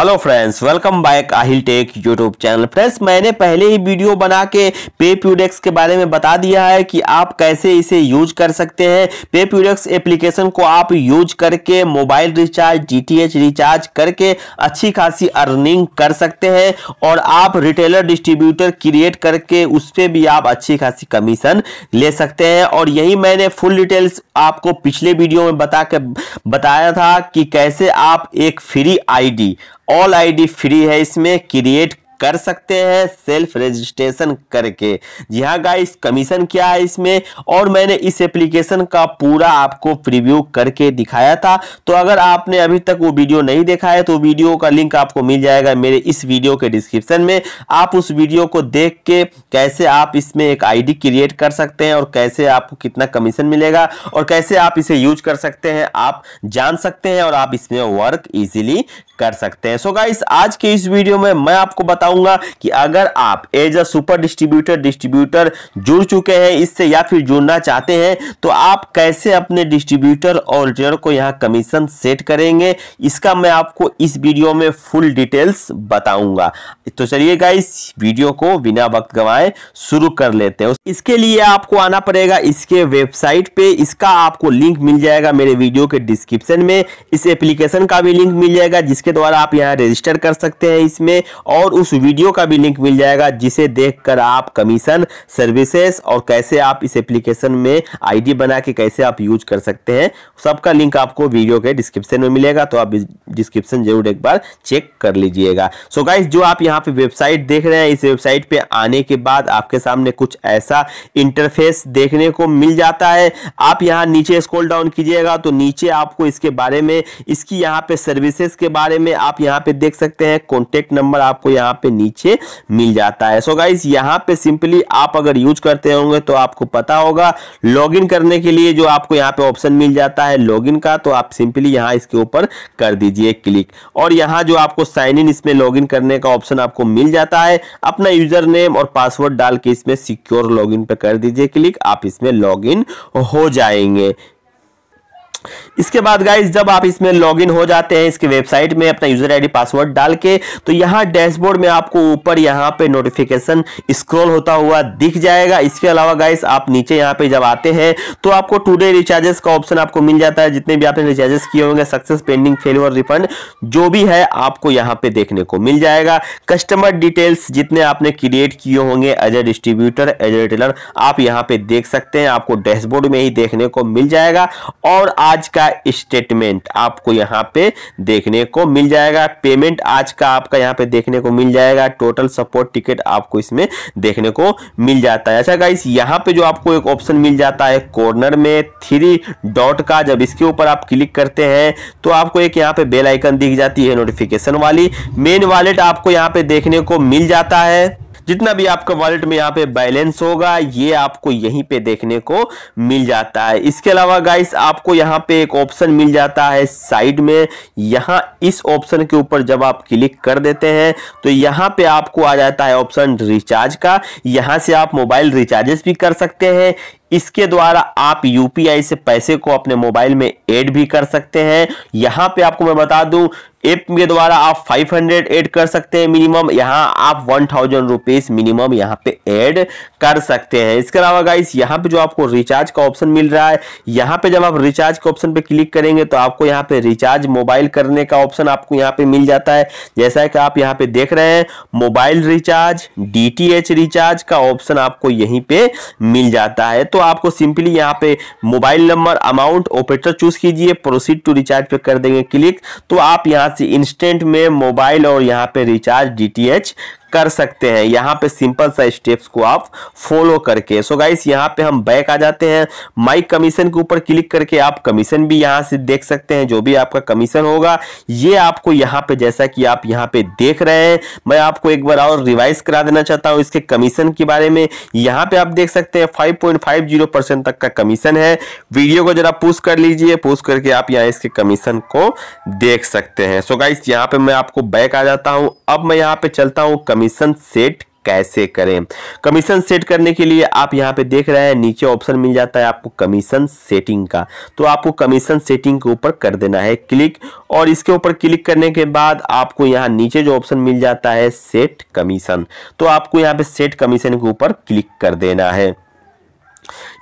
hello friends welcome back Aahil tech YouTube channel friends मैंने पहले ही video बना के पे प्यूडेक्स के बारे में बता दिया है कि आप कैसे इसे यूज कर सकते हैं पे प्यूडेक्स एप्लीकेशन को आप यूज करके मोबाइल रिचार्ज डीटीएच रिचार्ज करके अच्छी खासी अर्निंग कर सकते हैं और आप रिटेलर डिस्ट्रीब्यूटर क्रिएट करके उस पर भी आप अच्छी खासी कमीशन ले सकते हैं और यही मैंने फुल डिटेल्स आपको पिछले वीडियो में बता के बताया था कि कैसे आप एक फ्री आई ऑल आईडी फ्री है इसमें क्रिएट कर सकते हैं सेल्फ रजिस्ट्रेशन करके जी हाँ गाइस कमीशन क्या है इसमें और मैंने इस एप्लीकेशन का पूरा आपको प्रीव्यू करके दिखाया था तो अगर आपने अभी तक वो वीडियो नहीं देखा है तो वीडियो का लिंक आपको मिल जाएगा मेरे इस वीडियो के डिस्क्रिप्शन में आप उस वीडियो को देख के कैसे आप इसमें एक आईडी क्रिएट कर सकते हैं और कैसे आपको कितना कमीशन मिलेगा और कैसे आप इसे यूज कर सकते हैं आप जान सकते हैं और आप इसमें वर्क इजीली कर सकते हैं सो so गाइस आज के इस वीडियो में मैं आपको बताऊं चाहूंगा कि अगर आप as a super distributor distributor जुड़ चुके हैं इससे या फिर जुड़ना चाहते हैं तो आप कैसे अपने डिस्ट्रीब्यूटर और रिटेलर को यहाँ कमीशन सेट करेंगे इसका मैं आपको इस वीडियो में फुल डिटेल्स बताऊंगा तो चलिए गाइस वीडियो को बिना वक्त गवाए शुरू कर लेते हैं इसके लिए आपको आना पड़ेगा इसके वेबसाइट पे इसका आपको लिंक मिल जाएगा मेरे वीडियो के डिस्क्रिप्शन में इस एप्लीकेशन का भी लिंक मिल जाएगा जिसके द्वारा आप यहाँ रजिस्टर कर सकते हैं इसमें और उस वीडियो का भी लिंक मिल जाएगा जिसे देखकर आप कमीशन सर्विसेज और कैसे आप इस एप्लीकेशन में आईडी बना के कैसे आप यूज कर सकते हैं सबका लिंक आपको वीडियो के डिस्क्रिप्शन में मिलेगा तो आप डिस्क्रिप्शन जरूर एक बार चेक कर लीजिएगा सो गाइज जो आप यहाँ पे वेबसाइट देख रहे हैं इस वेबसाइट पे आने के बाद आपके सामने कुछ ऐसा इंटरफेस देखने को मिल जाता है आप यहाँ नीचे स्क्रॉल डाउन कीजिएगा तो नीचे आपको इसके बारे में इसकी यहाँ पे सर्विसेज के बारे में आप यहाँ पे देख सकते हैं कॉन्टेक्ट नंबर आपको यहाँ पे नीचे मिल जाता है सो गाइज यहाँ पे सिंपली आप अगर यूज करते होंगे तो आपको पता होगा लॉग करने के लिए जो आपको यहाँ पे ऑप्शन मिल जाता है लॉग का तो आप सिंपली यहाँ इसके ऊपर कर दीजिए क्लिक और यहाँ जो आपको साइन इन इसमें लॉग करने का ऑप्शन आपको मिल जाता है अपना यूजर नेम और पासवर्ड डाल के इसमें सिक्योर लॉग पे कर दीजिए क्लिक आप इसमें लॉग हो जाएंगे इसके बाद गाइज जब आप इसमें लॉगिन हो जाते हैं इसके वेबसाइट में अपना यूजर आईडी पासवर्ड डाल के तो यहाँ डैशबोर्ड में आपको ऊपर यहाँ पे नोटिफिकेशन स्क्रॉल होता हुआ दिख जाएगा इसके अलावा गाइज आप नीचे यहाँ पे जब आते हैं तो आपको टुडे रिचार्जेस का ऑप्शन आपको मिल जाता है जितने भी आपने रिचार्जेस किए होंगे सक्सेस पेंडिंग फेल्योर रिफंड जो भी है आपको यहाँ पे देखने को मिल जाएगा कस्टमर डिटेल्स जितने आपने क्रिएट किए होंगे as a distributor as a retailer आप यहाँ पे देख सकते हैं आपको डैशबोर्ड में ही देखने को मिल जाएगा और आप आज का स्टेटमेंट आपको यहाँ पे देखने को मिल जाएगा पेमेंट आज का आपका यहाँ पे देखने को मिल जाएगा टोटल सपोर्ट टिकट आपको इसमें देखने को मिल जाता है अच्छा गाइस यहाँ पे जो आपको एक ऑप्शन मिल जाता है कॉर्नर में थ्री डॉट का जब इसके ऊपर आप क्लिक करते हैं तो आपको एक यहाँ पे बेल आइकन दिख जाती है नोटिफिकेशन वाली मेन वॉलेट आपको यहाँ पे देखने को मिल जाता है जितना भी आपका वॉलेट में यहाँ पे बैलेंस होगा ये आपको यहीं पे देखने को मिल जाता है इसके अलावा गाइस आपको यहाँ पे एक ऑप्शन मिल जाता है साइड में यहाँ इस ऑप्शन के ऊपर जब आप क्लिक कर देते हैं तो यहाँ पे आपको आ जाता है ऑप्शन रिचार्ज का यहाँ से आप मोबाइल रिचार्जेस भी कर सकते हैं इसके द्वारा आप यूपीआई से पैसे को अपने मोबाइल में ऐड भी कर सकते हैं यहां पे आपको मैं बता दूं ऐप के द्वारा आप 500 ऐड कर सकते हैं मिनिमम यहां आप 1000 थाउजेंड रुपीज मिनिमम यहाँ पे ऐड कर सकते हैं इसके अलावा गाइस यहाँ पे जो आपको रिचार्ज का ऑप्शन मिल रहा है यहां पे जब आप रिचार्ज के ऑप्शन पे क्लिक करेंगे तो आपको यहाँ पे रिचार्ज मोबाइल करने का ऑप्शन आपको यहाँ पे मिल जाता है जैसा कि आप यहाँ पे देख रहे हैं मोबाइल रिचार्ज डी रिचार्ज का ऑप्शन आपको यहीं पे मिल जाता है तो आपको सिंपली यहाँ पे mobile number amount operator choose कीजिए प्रोसीड टू रिचार्ज पे कर देंगे क्लिक तो आप यहाँ से इंस्टेंट में मोबाइल और यहाँ पे रिचार्ज डीटीएच कर सकते हैं यहाँ पे सिंपल सा स्टेप्स को आप फॉलो करके सो गाइस यहाँ पे हम बैक आ जाते हैं माइक कमीशन के ऊपर क्लिक करके आप कमीशन भी यहाँ से देख सकते हैं जो भी आपका कमीशन होगा ये आपको यहाँ पे जैसा कि आप यहाँ पे देख रहे हैं मैं आपको एक बार और रिवाइज करा देना चाहता हूँ इसके कमीशन के बारे में यहाँ पे आप देख सकते हैं फाइव परसेंट तक का कमीशन है वीडियो को जरा पूछ कर लीजिए पूछ करके आप यहाँ इसके कमीशन को देख सकते हैं सो गाइस यहाँ पे मैं आपको बैक आ जाता हूँ अब मैं यहाँ पे चलता हूँ कमीशन सेट कैसे करें कमीशन सेट करने के लिए आप यहाँ पे देख रहे हैं नीचे ऑप्शन मिल जाता है आपको कमीशन सेटिंग का तो आपको कमीशन सेटिंग के ऊपर कर देना है क्लिक और इसके ऊपर क्लिक करने के बाद आपको यहाँ नीचे जो ऑप्शन मिल जाता है सेट कमीशन तो आपको यहाँ पे सेट कमीशन के ऊपर क्लिक कर देना है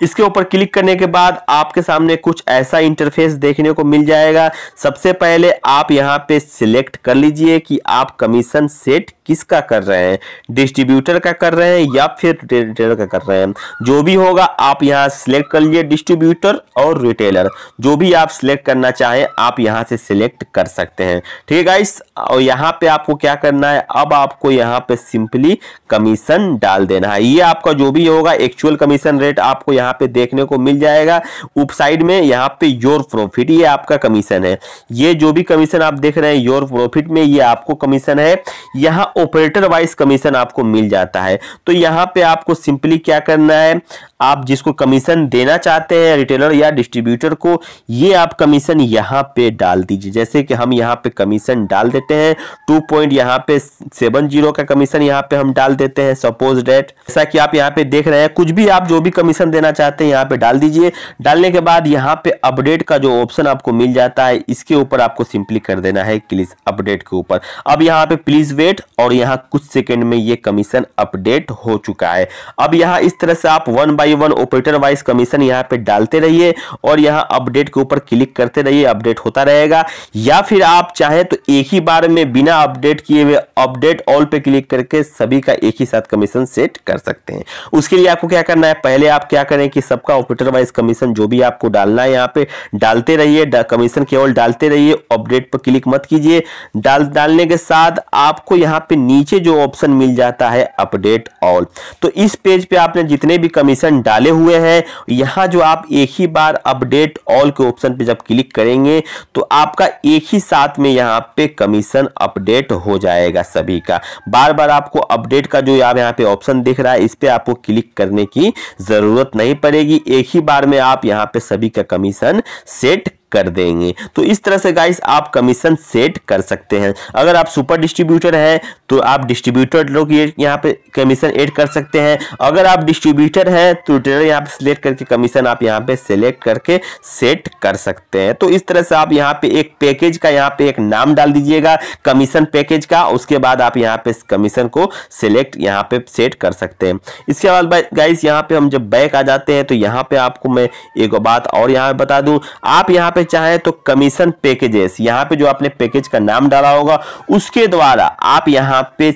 इसके ऊपर क्लिक करने के बाद आपके सामने कुछ ऐसा इंटरफेस देखने को मिल जाएगा सबसे पहले आप यहाँ पे सिलेक्ट कर लीजिए कि आप कमीशन सेट किसका कर रहे हैं डिस्ट्रीब्यूटर का कर रहे हैं या फिर रिटेलर का कर रहे हैं जो भी होगा आप यहाँ सिलेक्ट कर लीजिए डिस्ट्रीब्यूटर और रिटेलर जो भी आप सिलेक्ट करना चाहें आप यहाँ से सिलेक्ट कर सकते हैं ठीक है गाइस और यहाँ पे आपको क्या करना है अब आपको यहाँ पे सिंपली कमीशन डाल देना है ये आपका जो भी होगा एक्चुअल कमीशन रेट आपको यहाँ यहाँ पे देखने को मिल जाएगा उप साइड में यहाँ पे योर प्रॉफिट ये आपका कमीशन है ये जो भी कमीशन आप देख रहे हैं योर प्रॉफिट में ये आपको कमीशन है यहाँ ऑपरेटर वाइज कमीशन आपको मिल जाता है तो यहाँ पे आपको सिंपली क्या करना है आप जिसको कमीशन देना चाहते हैं रिटेलर या डिस्ट्रीब्यूटर को ये आप कमीशन यहाँ पे डाल दीजिए जैसे कि हम यहाँ पे कमीशन डाल देते हैं टू पॉइंट यहाँ पे सेवन जीरो का कमीशन यहाँ पे हम डाल देते हैं सपोज डेट जैसा कि आप यहाँ पे देख रहे हैं कुछ भी आप जो भी कमीशन देना चाहते हैं यहाँ पे डाल दीजिए डालने के बाद यहाँ पे अपडेट का जो ऑप्शन आपको मिल जाता है इसके ऊपर आपको सिंपली कर देना है क्लिक अपडेट के ऊपर अब यहाँ पे प्लीज वेट और यहाँ कुछ सेकेंड में ये कमीशन अपडेट हो चुका है अब यहाँ इस तरह से आप one by one operator wise commission यहाँ पे डालते रहिए और यहाँ अपडेट के ऊपर क्लिक करते रहिए अपडेट होता रहेगा या फिर आप चाहें तो एक ही बार में बिना अपडेट किए हुए अपडेट ऑल पे क्लिक करके सभी का एक ही साथ कमीशन सेट कर सकते हैं उसके लिए आपको क्या करना है पहले आप क्या करें हैं कि सबका ऑपरेटर वाइज कमीशन जो भी आपको डालना है यहाँ पे डालते रहिए कमीशन केवल डालते रहिए अपडेट पर क्लिक मत कीजिए डाल डालने के साथ आपको यहाँ पे नीचे जो ऑप्शन मिल जाता है अपडेट ऑल तो इस पेज पे आपने जितने भी कमीशन डाले हुए हैं यहाँ जो आप एक ही बार अपडेट ऑल के ऑप्शन पे जब क्लिक करेंगे तो आपका एक ही साथ में यहाँ पे कमीशन अपडेट हो जाएगा सभी का बार बार आपको अपडेट का जो आप यहाँ पे ऑप्शन दिख रहा है इस पर आपको क्लिक करने की ज़रूरत नहीं पड़ेगी एक ही बार में आप यहाँ पे सभी का कमीशन सेट कर देंगे तो इस तरह से गाइस आप कमीशन सेट कर सकते हैं अगर आप सुपर डिस्ट्रीब्यूटर हैं तो आप डिस्ट्रीब्यूटर लोग ये यहाँ पे कमीशन ऐड कर सकते हैं अगर आप डिस्ट्रीब्यूटर हैं तो ट्रेडर यहाँ पे सिलेक्ट करके कमीशन आप यहाँ पे सेलेक्ट करके सेट कर सकते हैं तो इस तरह से आप यहाँ पे एक पैकेज का यहाँ पे एक नाम डाल दीजिएगा कमीशन पैकेज का उसके बाद आप यहाँ पे कमीशन को सिलेक्ट यहाँ पे सेट कर सकते हैं इसके बाद गाइस यहाँ पे हम जब बैक आ जाते हैं तो यहाँ पे आपको मैं एक बात और यहाँ बता दूँ आप यहाँ पे चाहे तो कमीशन पैकेजेस यहाँ पे जो आपने पैकेज का नाम डाला होगा उसके द्वारा आप यहाँ पे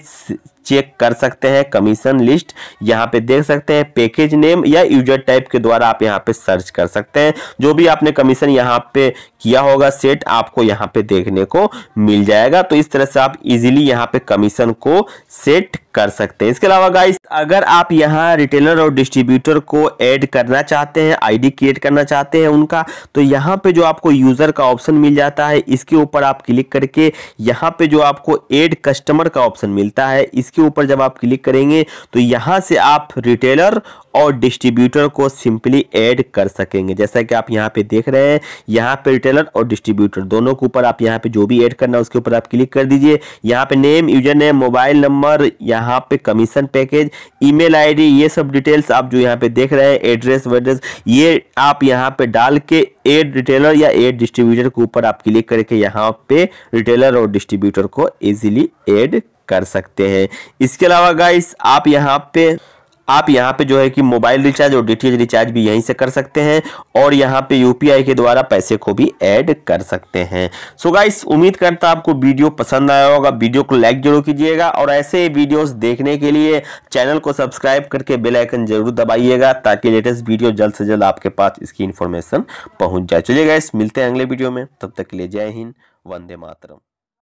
चेक कर सकते हैं कमीशन लिस्ट यहाँ पे देख सकते हैं पैकेज नेम या यूजर टाइप के द्वारा आप यहाँ पे सर्च कर सकते हैं जो भी आपने कमीशन यहाँ पे किया होगा सेट आपको यहाँ पे देखने को मिल जाएगा तो इस तरह से आप इजीली यहाँ पे कमीशन को सेट कर सकते हैं इसके अलावा गाइस अगर आप यहाँ रिटेलर और डिस्ट्रीब्यूटर को ऐड करना चाहते हैं आईडी क्रिएट करना चाहते हैं उनका तो यहाँ पे जो आपको यूजर का ऑप्शन मिल जाता है इसके ऊपर आप क्लिक करके यहाँ पे जो आपको एड कस्टमर का ऑप्शन मिलता है इस इसके ऊपर जब आप क्लिक करेंगे तो यहाँ से आप रिटेलर और डिस्ट्रीब्यूटर को सिंपली ऐड कर सकेंगे जैसा कि आप यहाँ पे देख रहे हैं यहाँ पे रिटेलर और डिस्ट्रीब्यूटर दोनों के ऊपर आप यहाँ पे जो भी ऐड करना है उसके ऊपर आप क्लिक कर दीजिए यहाँ पे name user name mobile number यहाँ पे कमीशन पैकेज ईमेल आईडी ये सब डिटेल्स आप जो यहाँ पे देख रहे हैं एड्रेस वेड्रेस ये आप यहाँ पे डाल के एड रिटेलर या एड डिस्ट्रीब्यूटर के ऊपर आप क्लिक करके यहाँ पे रिटेलर और डिस्ट्रीब्यूटर को इजिली एड कर सकते हैं इसके अलावा गाइस आप यहाँ पे आप यहां पे जो है कि मोबाइल रिचार्ज और डीटीएच रिचार्ज भी यहीं से कर सकते हैं और यहां पे यूपीआई के द्वारा पैसे को भी ऐड कर सकते हैं सो so गाइस उम्मीद करता आपको वीडियो पसंद आया होगा वीडियो को लाइक जरूर कीजिएगा और ऐसे वीडियोस देखने के लिए चैनल को सब्सक्राइब करके बेल आइकन जरूर दबाइएगा ताकि लेटेस्ट वीडियो जल्द से जल्द आपके पास इसकी इन्फॉर्मेशन पहुँच जाए चलिए गाइस मिलते हैं अगले वीडियो में तब तक के लिए जय हिंद वंदे मातरम